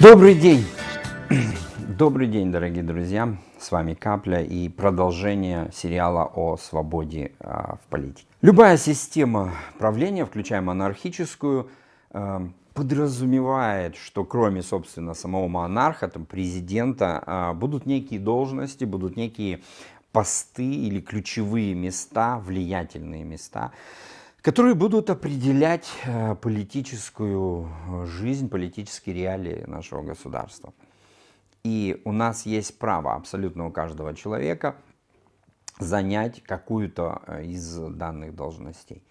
Добрый день! Добрый день, дорогие друзья! С вами Капля и продолжение сериала о свободе а, в политике. Любая система правления, включая монархическую, э, подразумевает, что кроме, собственно, самого монарха, там, президента, а, будут некие должности, будут некие посты или ключевые места, влиятельные места, которые будут определять э, политическую э, жизнь, политические реалии нашего государства. И у нас есть право абсолютно у каждого человека занять какую-то э, из данных должностей,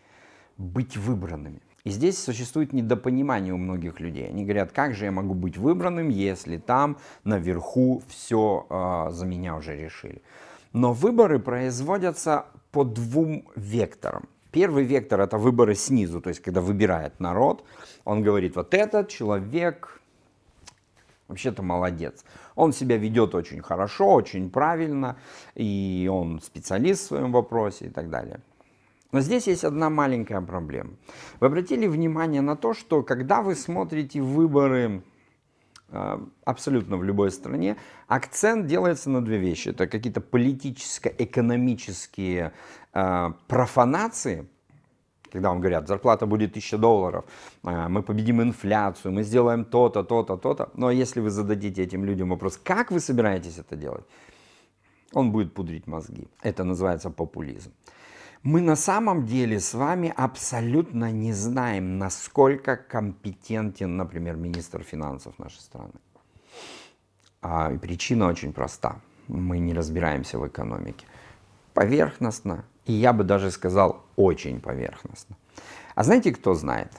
быть выбранными. И здесь существует недопонимание у многих людей. Они говорят, как же я могу быть выбранным, если там наверху все э, за меня уже решили. Но выборы производятся по двум векторам. Первый вектор — это выборы снизу, то есть когда выбирает народ, он говорит, вот этот человек вообще-то молодец. Он себя ведет очень хорошо, очень правильно, и он специалист в своем вопросе и так далее. Но здесь есть одна маленькая проблема. Вы обратили внимание на то, что когда вы смотрите выборы а, абсолютно в любой стране, акцент делается на две вещи. Это какие-то политическо-экономические а, профанации, когда вам говорят, зарплата будет 1000 долларов, а, мы победим инфляцию, мы сделаем то-то, то-то, то-то. Но если вы зададите этим людям вопрос, как вы собираетесь это делать, он будет пудрить мозги. Это называется популизм. Мы на самом деле с вами абсолютно не знаем, насколько компетентен, например, министр финансов нашей страны. А, причина очень проста. Мы не разбираемся в экономике. Поверхностно, и я бы даже сказал, очень поверхностно. А знаете, кто знает?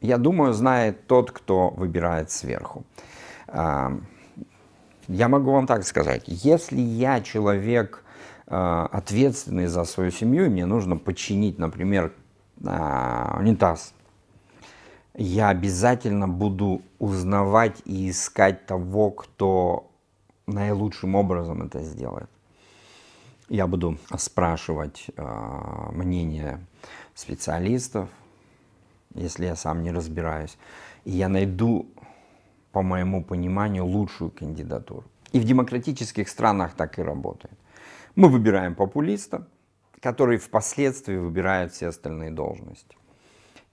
Я думаю, знает тот, кто выбирает сверху. А, я могу вам так сказать. Если я человек а, ответственный за свою семью, и мне нужно починить, например, а, унитаз. Я обязательно буду узнавать и искать того, кто наилучшим образом это сделает. Я буду спрашивать э, мнение специалистов, если я сам не разбираюсь. И я найду, по моему пониманию, лучшую кандидатуру. И в демократических странах так и работает. Мы выбираем популиста, который впоследствии выбирает все остальные должности.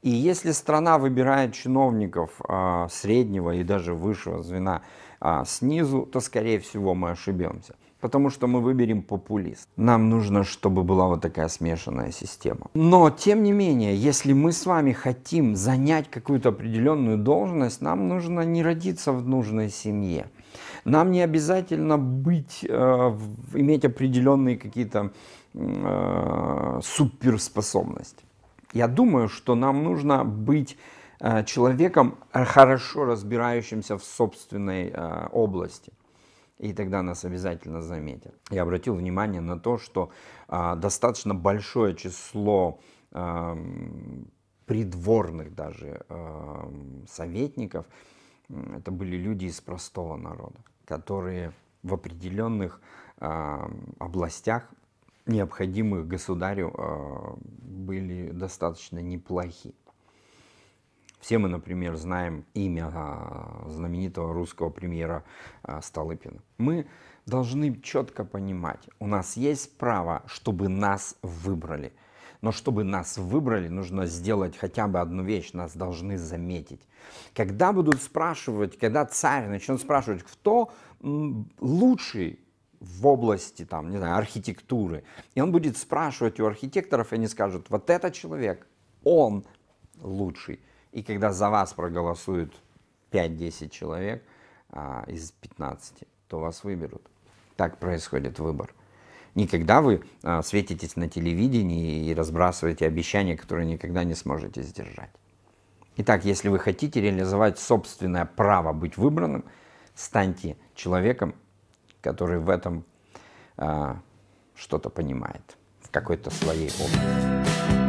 И если страна выбирает чиновников а, среднего и даже высшего звена а, снизу, то, скорее всего, мы ошибемся. Потому что мы выберем популист. Нам нужно, чтобы была вот такая смешанная система. Но, тем не менее, если мы с вами хотим занять какую-то определенную должность, нам нужно не родиться в нужной семье. Нам не обязательно быть, э, иметь определенные какие-то э, суперспособности. Я думаю, что нам нужно быть э, человеком, хорошо разбирающимся в собственной области. И тогда нас обязательно заметят. Я обратил внимание на то, что достаточно большое число эм, придворных даже эм, советников – это были люди из простого народа, которые в определенных э, областях, необходимых государю, э, были достаточно неплохи. Все мы, например, знаем имя э, знаменитого русского премьера э, Столыпина. Мы должны четко понимать, у нас есть право, чтобы нас выбрали – но чтобы нас выбрали, нужно сделать хотя бы одну вещь, нас должны заметить. Когда будут спрашивать, когда царь начнет спрашивать, кто лучший в области, там, не знаю, архитектуры, и он будет спрашивать у архитекторов, и они скажут, вот этот человек, он лучший. И когда за вас проголосуют 5-10 человек а, из 15, то вас выберут. Так происходит выбор не когда вы а, светитесь на телевидении и разбрасываете обещания, которые никогда не сможете сдержать. Итак, если вы хотите реализовать собственное право быть выбранным, станьте человеком, который в этом а, что-то понимает в какой-то своей области.